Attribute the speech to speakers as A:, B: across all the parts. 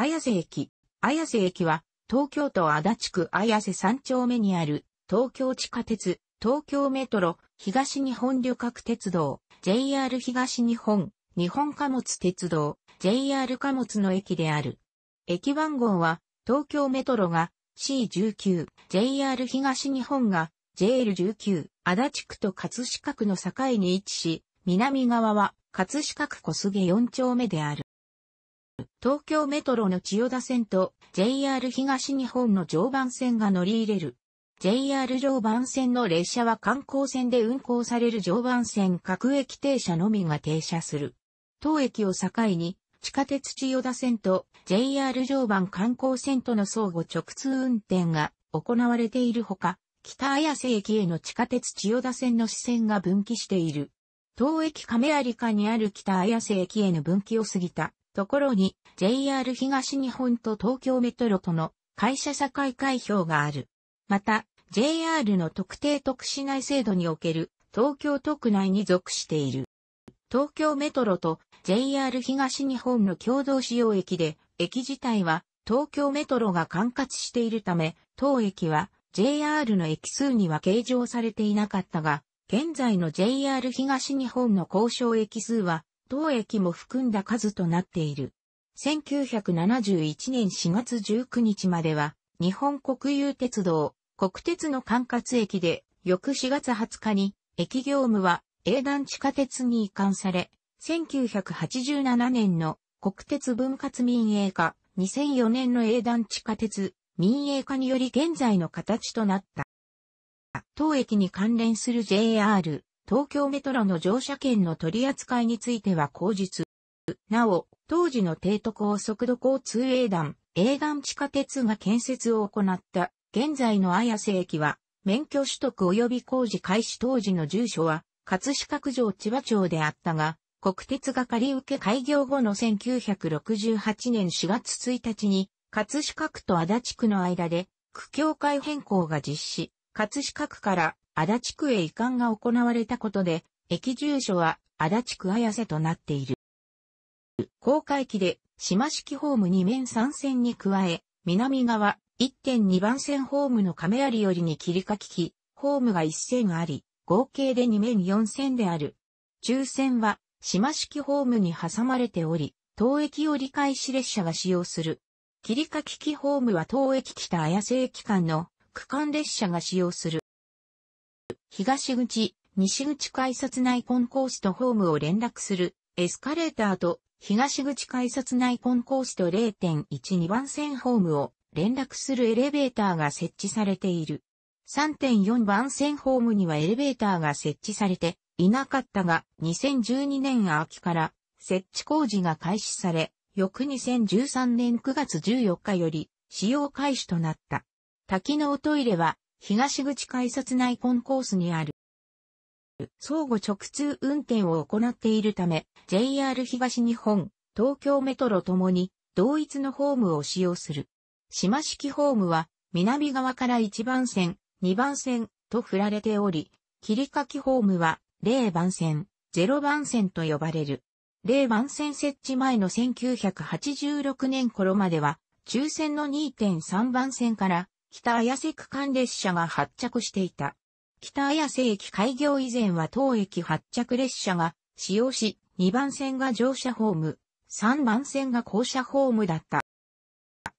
A: 綾瀬駅。綾瀬駅は、東京都足立区綾瀬三丁目にある、東京地下鉄、東京メトロ、東日本旅客鉄道、JR 東日本、日本貨物鉄道、JR 貨物の駅である。駅番号は、東京メトロが C19、JR 東日本が JL19、足立区と葛飾区の境に位置し、南側は葛飾区小菅4丁目である。東京メトロの千代田線と JR 東日本の常磐線が乗り入れる。JR 常磐線の列車は観光線で運行される常磐線各駅停車のみが停車する。当駅を境に、地下鉄千代田線と JR 常磐観光線との相互直通運転が行われているほか、北綾瀬駅への地下鉄千代田線の支線が分岐している。当駅亀有下にある北綾瀬駅への分岐を過ぎたところに JR 東日本と東京メトロとの会社社会開票がある。また JR の特定特市内制度における東京都区内に属している。東京メトロと JR 東日本の共同使用駅で、駅自体は東京メトロが管轄しているため、当駅は JR の駅数には計上されていなかったが、現在の JR 東日本の交渉駅数は当駅も含んだ数となっている。1971年4月19日までは、日本国有鉄道、国鉄の管轄駅で、翌4月20日に、駅業務は、営団地下鉄に移管され、1987年の国鉄分割民営化、2004年の営団地下鉄、民営化により現在の形となった。当駅に関連する JR、東京メトロの乗車券の取り扱いについては口実。なお、当時の帝都高速度交通営団、営団地下鉄が建設を行った現在の綾瀬駅は、免許取得及び工事開始当時の住所は、葛飾区城千葉町であったが、国鉄が借り受け開業後の1968年4月1日に、葛飾区と足立区の間で、区境界変更が実施、葛飾区から足立区へ移管が行われたことで、駅住所は足立区綾瀬となっている。公開機で島式ホーム2面3線に加え、南側1.2番線ホームの亀有よりに切りかき機、ホームが1線あり、合計で2面4線である。中線は島式ホームに挟まれており、当駅を理解し列車が使用する。切りかき機ホームは当駅北綾瀬駅間の区間列車が使用する。東口、西口改札内コンコースとホームを連絡するエスカレーターと東口改札内コンコースと0.12番線ホームを連絡するエレベーターが設置されている。3.4番線ホームにはエレベーターが設置されていなかったが、2012年秋から設置工事が開始され、翌2013年9月14日より使用開始となった。多機能トイレは東口改札内コンコースにある。相互直通運転を行っているため、JR 東日本、東京メトロともに同一のホームを使用する。島式ホームは南側から1番線、2番線と振られており、切り欠きホームは0番線、0番線と呼ばれる。0番線設置前の1986年頃までは、抽選の2.3番線から北綾瀬区間列車が発着していた。北綾瀬駅開業以前は当駅発着列車が使用し、2番線が乗車ホーム、3番線が降車ホームだった。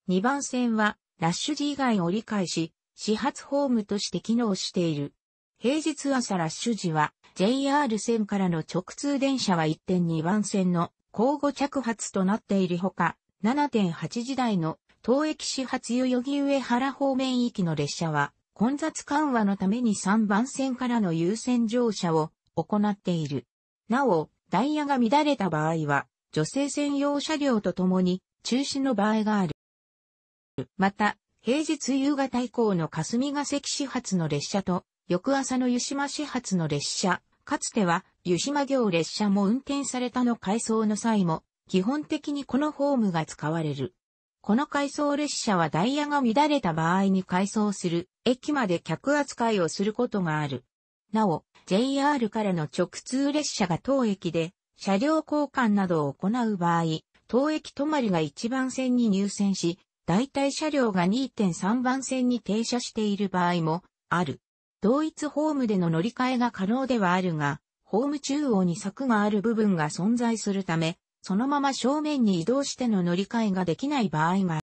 A: 2番線はラッシュ時以外折り返し、始発ホームとして機能している。平日朝ラッシュ時は JR 線からの直通電車は1.2番線の交互着発となっているほか、7.8時台の東駅始発代々木上原方面行きの列車は、混雑緩和のために3番線からの優先乗車を行っている。なお、ダイヤが乱れた場合は、女性専用車両とともに中止の場合がある。また、平日夕方以降の霞ヶ関始発の列車と、翌朝の湯島始発の列車、かつては湯島行列車も運転されたの改装の際も、基本的にこのホームが使われる。この回送列車はダイヤが乱れた場合に回送する、駅まで客扱いをすることがある。なお、JR からの直通列車が当駅で、車両交換などを行う場合、当駅止まりが1番線に入線し、代替車両が2.3番線に停車している場合もある。同一ホームでの乗り換えが可能ではあるが、ホーム中央に柵がある部分が存在するため、そのまま正面に移動しての乗り換えができない場合が、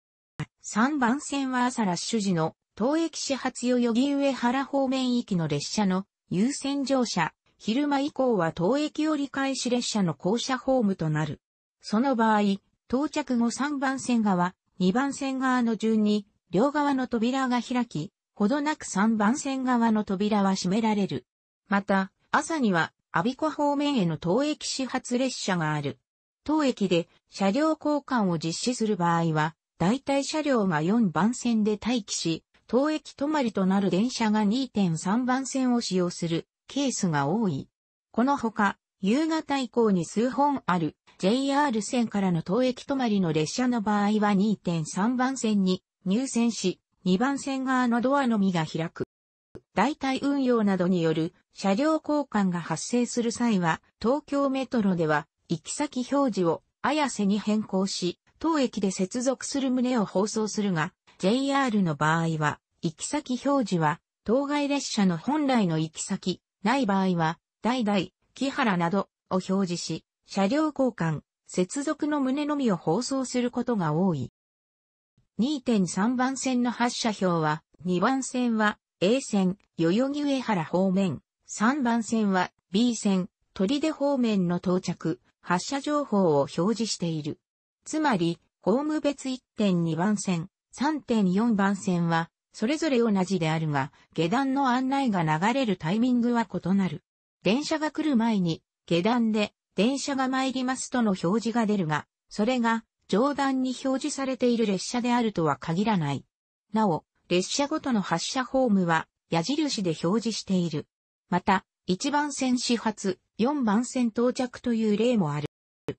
A: 3番線は朝ラッシュ時の東駅始発代々木上原方面行きの列車の優先乗車、昼間以降は東駅折り返し列車の降車ホームとなる。その場合、到着後3番線側、2番線側の順に、両側の扉が開き、ほどなく3番線側の扉は閉められる。また、朝には、阿鼻子方面への東駅始発列車がある。当駅で車両交換を実施する場合は、代替車両が4番線で待機し、当駅止まりとなる電車が2.3番線を使用するケースが多い。このほか、夕方以降に数本ある JR 線からの当駅止まりの列車の場合は2.3番線に入線し、2番線側のドアのみが開く。代替運用などによる車両交換が発生する際は、東京メトロでは行き先表示を綾瀬に変更し、当駅で接続する旨を放送するが、JR の場合は、行き先表示は、当該列車の本来の行き先、ない場合は、代々、木原などを表示し、車両交換、接続の旨のみを放送することが多い。2.3番線の発車表は、2番線は A 線、代々木上原方面、3番線は B 線、鳥出方面の到着、発射情報を表示している。つまり、ホーム別1.2番線、3.4番線は、それぞれ同じであるが、下段の案内が流れるタイミングは異なる。電車が来る前に、下段で、電車が参りますとの表示が出るが、それが、上段に表示されている列車であるとは限らない。なお、列車ごとの発車ホームは、矢印で表示している。また、1番線始発、4番線到着という例もある。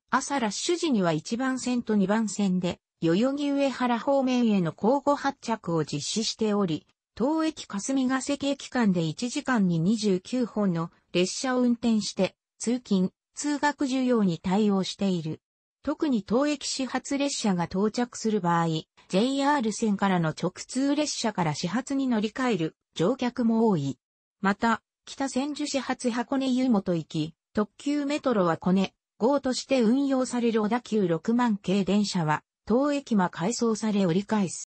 A: 朝ラッシュ時には1番線と2番線で、代々木上原方面への交互発着を実施しており、東駅霞ヶ関駅間で1時間に29本の列車を運転して、通勤、通学需要に対応している。特に東駅始発列車が到着する場合、JR 線からの直通列車から始発に乗り換える乗客も多い。また、北千住市発箱根湯本行き、特急メトロはコネ、号として運用される小田急6万系電車は、当駅間改装され折り返す。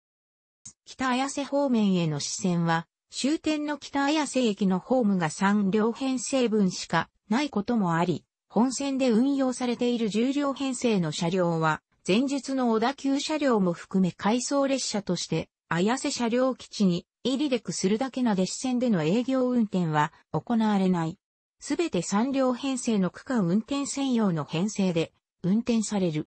A: 北綾瀬方面への支線は、終点の北綾瀬駅のホームが3両編成分しかないこともあり、本線で運用されている10両編成の車両は、前日の小田急車両も含め改装列車として、綾瀬車両基地に入りレクするだけな列子線での営業運転は行われない。すべて3両編成の区間運転専用の編成で運転される。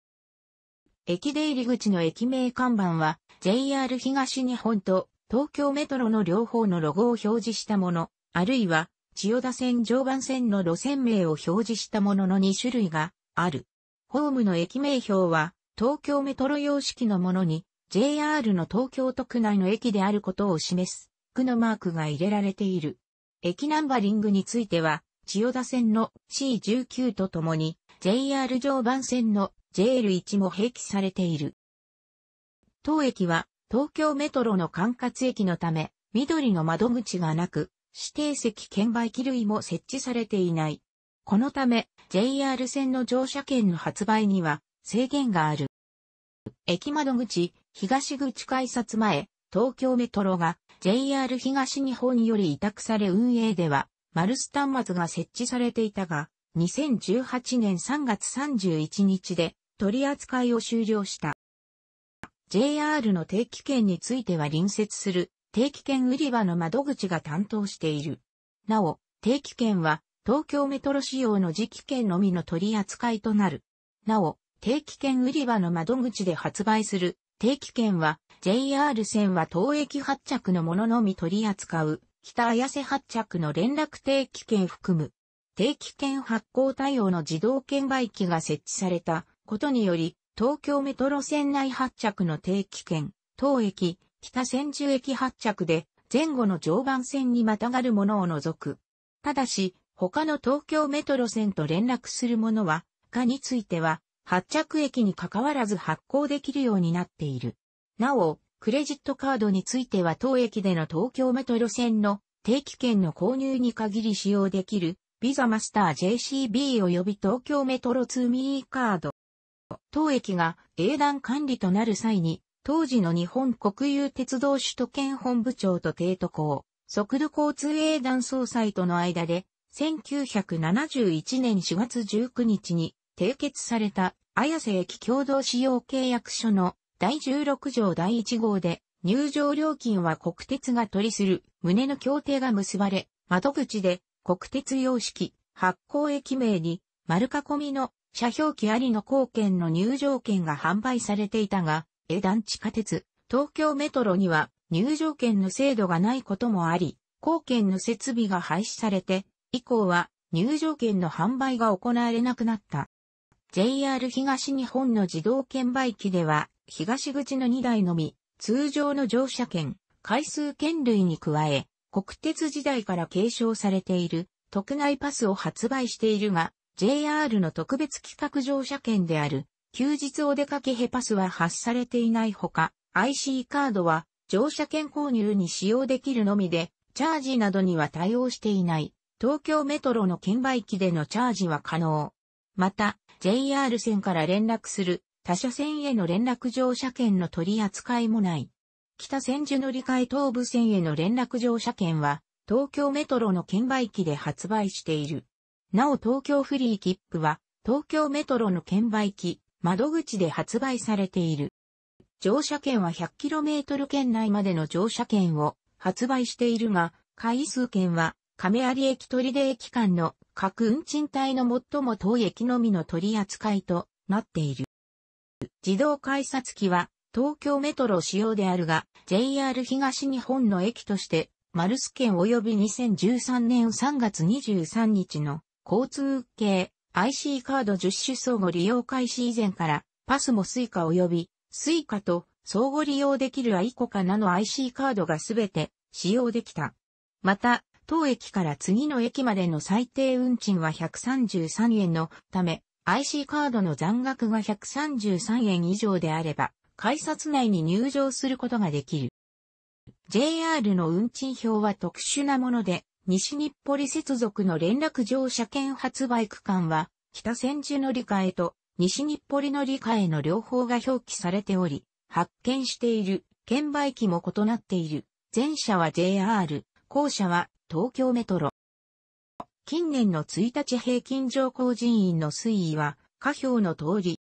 A: 駅出入り口の駅名看板は JR 東日本と東京メトロの両方のロゴを表示したもの、あるいは千代田線常磐線の路線名を表示したものの2種類がある。ホームの駅名表は東京メトロ様式のものに JR の東京都区内の駅であることを示す、区のマークが入れられている。駅ナンバリングについては、千代田線の C19 とともに、JR 常磐線の JL1 も併記されている。当駅は、東京メトロの管轄駅のため、緑の窓口がなく、指定席券売機類も設置されていない。このため、JR 線の乗車券の発売には制限がある。駅窓口、東口改札前、東京メトロが JR 東日本より委託され運営では、マルス端末が設置されていたが、2018年3月31日で取り扱いを終了した。JR の定期券については隣接する定期券売り場の窓口が担当している。なお、定期券は東京メトロ仕様の時期券のみの取り扱いとなる。なお、定期券売り場の窓口で発売する定期券は JR 線は当駅発着のもののみ取り扱う北綾瀬発着の連絡定期券含む定期券発行対応の自動券売機が設置されたことにより東京メトロ線内発着の定期券当駅北千住駅発着で前後の常磐線にまたがるものを除く。ただし、他の東京メトロ線と連絡するものは、かについては、発着駅に関わらず発行できるようになっている。なお、クレジットカードについては当駅での東京メトロ線の定期券の購入に限り使用できるビザマスター JCB 及び東京メトロツミーカード。当駅が営団管理となる際に、当時の日本国有鉄道首都圏本部長と帝都港、速度交通営団総裁との間で、1971年4月19日に締結された綾瀬駅共同使用契約書の第16条第1号で入場料金は国鉄が取りする旨の協定が結ばれ、窓口で国鉄様式発行駅名に丸囲みの車表記ありの貢献の入場券が販売されていたが、江団地下鉄、東京メトロには入場券の制度がないこともあり、貢献の設備が廃止されて、以降は入場券の販売が行われなくなった。JR 東日本の自動券売機では、東口の2台のみ、通常の乗車券、回数券類に加え、国鉄時代から継承されている、特内パスを発売しているが、JR の特別企画乗車券である、休日お出かけヘパスは発されていないほか、IC カードは乗車券購入に使用できるのみで、チャージなどには対応していない。東京メトロの券売機でのチャージは可能。また、JR 線から連絡する他社線への連絡乗車券の取り扱いもない。北千住乗り換え東部線への連絡乗車券は、東京メトロの券売機で発売している。なお東京フリー切符は、東京メトロの券売機、窓口で発売されている。乗車券は 100km 圏内までの乗車券を発売しているが、回数券は亀有駅取出駅間の各運賃帯の最も遠い駅のみの取り扱いとなっている。自動改札機は東京メトロ仕様であるが、JR 東日本の駅として、マルス県及び2013年3月23日の交通系 IC カード10種相互利用開始以前から、パスもスイカ及びスイカと相互利用できるアイコカナの IC カードがすべて使用できた。また、当駅から次の駅までの最低運賃は133円のため、IC カードの残額が133円以上であれば、改札内に入場することができる。JR の運賃表は特殊なもので、西日暮里接続の連絡乗車券発売区間は、北千住乗り換えと西日暮里乗り換えの両方が表記されており、発見している券売機も異なっている。前者は JR、後者は東京メトロ。近年の1日平均乗降人員の推移は、下表の通り。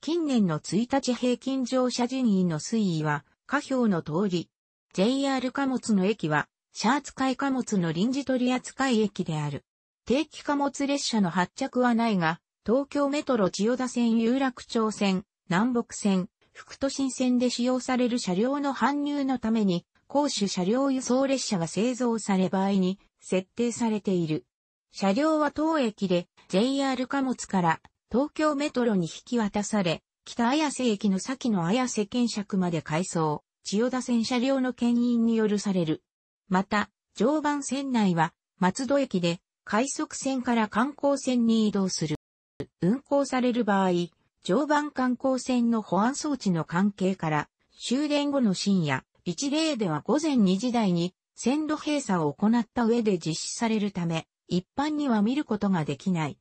A: 近年の1日平均乗車人員の推移は、下表の通り。JR 貨物の駅は、シャー扱い貨物の臨時取扱い駅である。定期貨物列車の発着はないが、東京メトロ千代田線有楽町線、南北線、副都心線で使用される車両の搬入のために、公主車両輸送列車が製造され場合に設定されている。車両は当駅で JR 貨物から東京メトロに引き渡され、北綾瀬駅の先の綾瀬検釈まで改装、千代田線車両の牽引によるされる。また、常磐線内は松戸駅で快速線から観光線に移動する。運行される場合、常磐観光線の保安装置の関係から、終電後の深夜、一例では午前2時台に線路閉鎖を行った上で実施されるため、一般には見ることができない。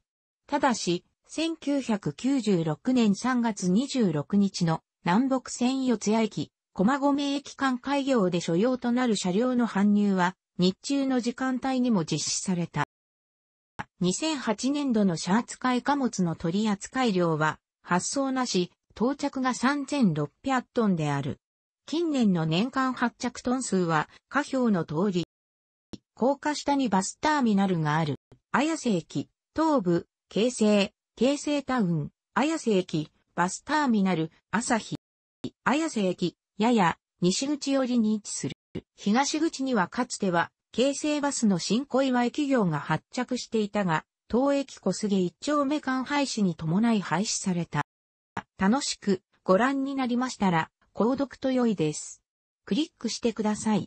A: ただし、1996年3月26日の南北線四谷駅、駒込駅間開業で所要となる車両の搬入は、日中の時間帯にも実施された。2008年度の車扱い貨物の取扱量は、発送なし、到着が3600トンである。近年の年間発着トン数は、下表の通り、高架下にバスターミナルがある、綾瀬駅、東部、京成、京成タウン、綾瀬駅、バスターミナル、朝日、綾瀬駅、やや、西口寄りに位置する。東口にはかつては、京成バスの新小岩駅業が発着していたが、東駅小菅一丁目間廃止に伴い廃止された。楽しくご覧になりましたら、購読と良いです。クリックしてください。